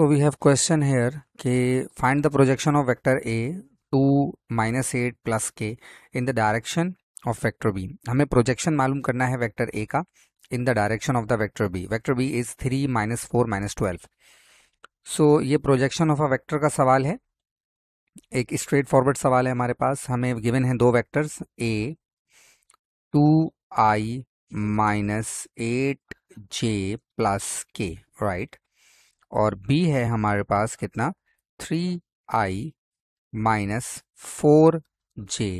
So we have question here k find the projection of vector a 2 minus 8 plus k in the direction of vector b हमें projection मालूम करना है vector a का in the direction of the vector b vector b is 3 minus 4 minus 12 so ये projection of a vector का सवाल है एक straight forward सवाल है हमारे पास हमें given है दो vectors a 2i minus 8j plus k right और b है हमारे पास कितना three I minus four J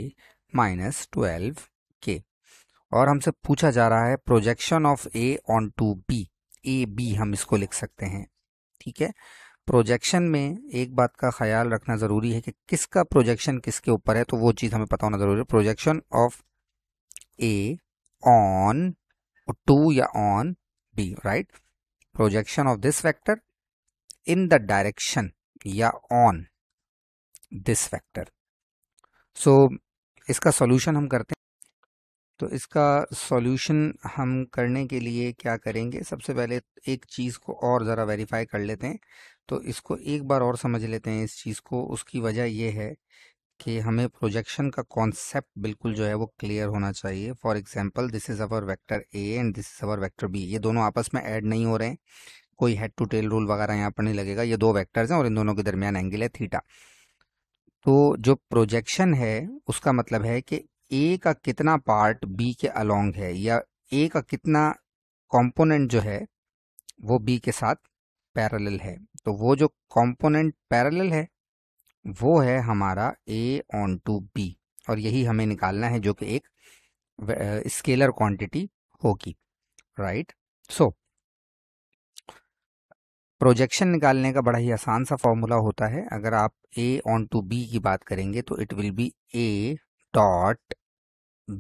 minus twelve K और हमसे पूछा जा रहा है projection of A on to B A B हम इसको लिख सकते हैं ठीक है प्रोजेक्शन में एक बात का ख्याल रखना ज़रूरी है कि किसका प्रोजेक्शन किसके ऊपर है तो वो चीज़ हमें पता होना ज़रूरी है projection of A on to या on B right projection of this vector in the direction या on this vector so इसका solution हम करते हैं तो इसका सॉल्यूशन हम करने के लिए क्या करेंगे सबसे पहले एक चीज़ को और ज़रा वेरीफाई कर लेते हैं तो इसको एक बार और समझ लेते हैं इस चीज़ को उसकी वजह यह है कि हमें प्रोजेक्शन का कॉन्सेप्ट बिल्कुल जो है वो क्लियर होना चाहिए for example this is our vector A and this is our vector B ये दोनों आपस में ऐड नहीं हो रहे हैं कोई हेड टू टेल रूल वगैरह यहाँ पर नहीं लगेगा ये दो वेक्टर्स हैं और इन दोनों के दरमियान एंगल है थीटा तो जो प्रोजेक्शन है उसका मतलब है कि ए का कितना पार्ट बी के अलोंग है या ए का कितना कंपोनेंट जो है वो बी के साथ पैरेलल है तो वो जो कंपोनेंट पैरेलल है वो है हमारा ए ऑन टू बी और यही हमें निकालना है जो कि एक स्केलर क्वांटिटी होगी राइट सो प्रोजेक्शन निकालने का बड़ा ही आसान सा फॉर्मूला होता है अगर आप ए ऑन टू बी की बात करेंगे तो it will be A dot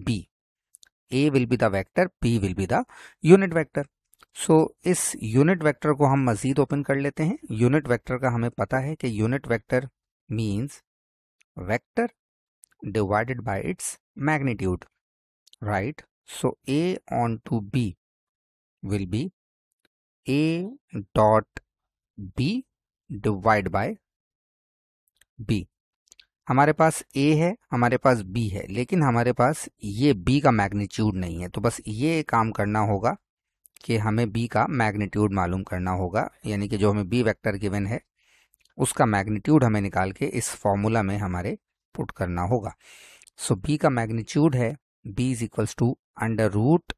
B A will be the vector B will be the unit vector so इस यूनिट वेक्टर को हम मजीद ओपन कर लेते हैं यूनिट वेक्टर का हमें पता है कि unit vector means vector divided by its magnitude right so A on to B will be A dot B divide by B हमारे पास ए है हमारे पास बी है लेकिन हमारे पास ये बी का मैग्नीट्यूड नहीं है तो बस ये काम करना होगा कि हमें बी का मैग्नीट्यूड मालूम करना होगा यानी कि जो हमें बी वेक्टर गिवन है उसका मैग्नीट्यूड हमें निकाल के इस फॉर्मूला में हमारे पुट करना होगा सो so, बी का मैग्नीट्यूड है B is equals to under root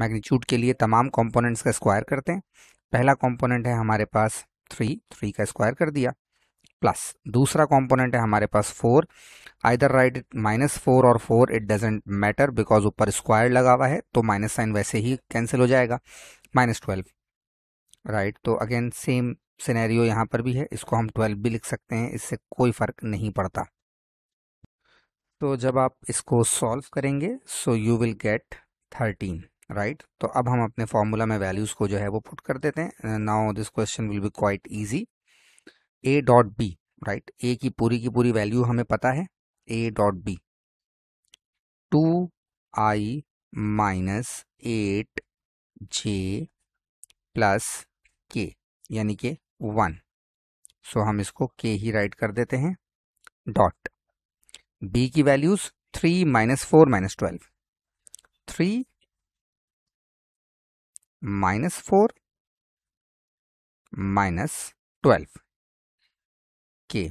magnitude के लिए तमाम कंपोनेंट्स का स्क्वायर करते हैं पहला कंपोनेंट है हमारे पास थ्री थ्री का स्क्वायर कर दिया प्लस दूसरा कंपोनेंट है हमारे पास four either write it minus four और four it doesn't matter because ऊपर स्क्वायर लगा हुआ है तो माइनस साइन वैसे ही कैंसिल हो जाएगा माइनस ट्वेल्व राइट तो अगेन सेम सिनेरियो यहाँ पर भी है इसको हम ट्वेल्व भी लिख सकते हैं इससे कोई फर्क नहीं पड़ता तो जब आप इसको सॉल्व करेंगे so you will get thirteen right right? तो अब हम अपने फॉर्मूला में वैल्यूज को जो है वो पुट कर देते हैं now this question will be quite easy A dot B right A की पूरी की पूरी वैल्यू हमें पता है A dot B two I minus eight J plus K यानी के वन सो हम इसको के ही राइट कर देते हैं डॉट बी की values three minus four minus twelve three minus four minus twelve K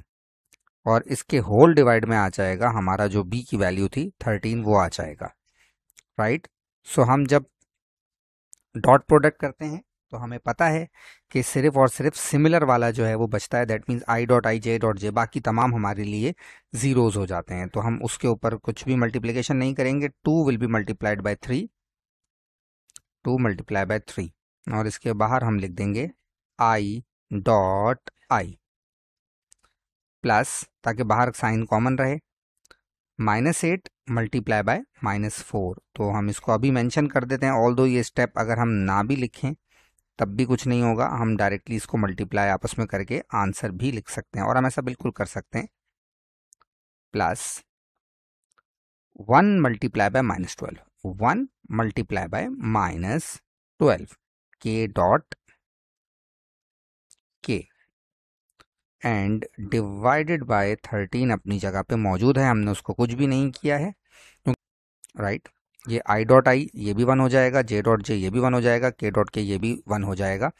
और इसके होल डिवाइड में आ जाएगा हमारा जो बी की वैल्यू थी थर्टीन वो आ जाएगा राइट सो हम जब डॉट प्रोडक्ट करते हैं तो हमें पता है कि सिर्फ और सिर्फ सिमिलर वाला जो है वो बचता है that means I dot I J dot J बाकी तमाम हमारे लिए ज़ीरोज़ हो जाते हैं तो हम उसके ऊपर कुछ भी मल्टीप्लीकेशन नहीं करेंगे two will be multiplied by three two multiply by three और इसके बाहर हम लिख देंगे आई डॉट आई प्लस ताकि बाहर साइन कॉमन रहे minus eight multiply by minus four तो हम इसको अभी मेंशन कर देते हैं ऑल दो ये स्टेप अगर हम ना भी लिखें तब भी कुछ नहीं होगा हम डायरेक्टली इसको मल्टीप्लाई आपस में करके आंसर भी लिख सकते हैं और हम ऐसा बिल्कुल कर सकते हैं plus one multiply by minus twelve one multiply by minus twelve K dot K and divided by thirteen अपनी जगह पे मौजूद है हमने उसको कुछ भी नहीं किया है राइट ये आई डॉट आई ये भी वन हो जाएगा जे डॉट जे ये भी वन हो जाएगा के डॉट के ये भी वन हो जाएगा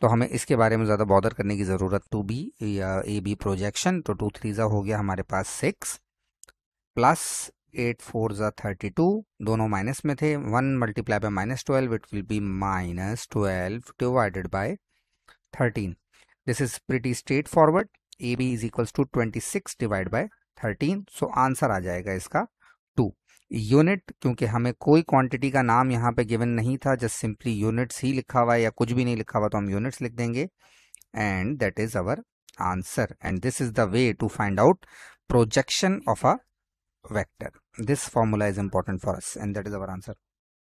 तो हमें इसके बारे में ज़्यादा बॉदर करने की ज़रूरत टू बी या ए बी प्रोजेक्शन तो टू थ्री जो हो गया हमारे पास six plus eight fours thirty two दोनों माइनस में थे one multiply by minus twelve it will be minus twelve divided by thirteen this is pretty straightforward A B is equals to twenty six divide by thirteen so answer आ जाएगा इसका two unit क्योंकि हमें कोई quantity का नाम यहाँ पे गिवन नहीं था जस्ट सिंपली यूनिट्स ही लिखा हुआ है या कुछ भी नहीं लिखा हुआ तो हम यूनिट्स लिख देंगे and that is our answer and this is the way to find out projection of a vector. This formula is important for us and that is our answer.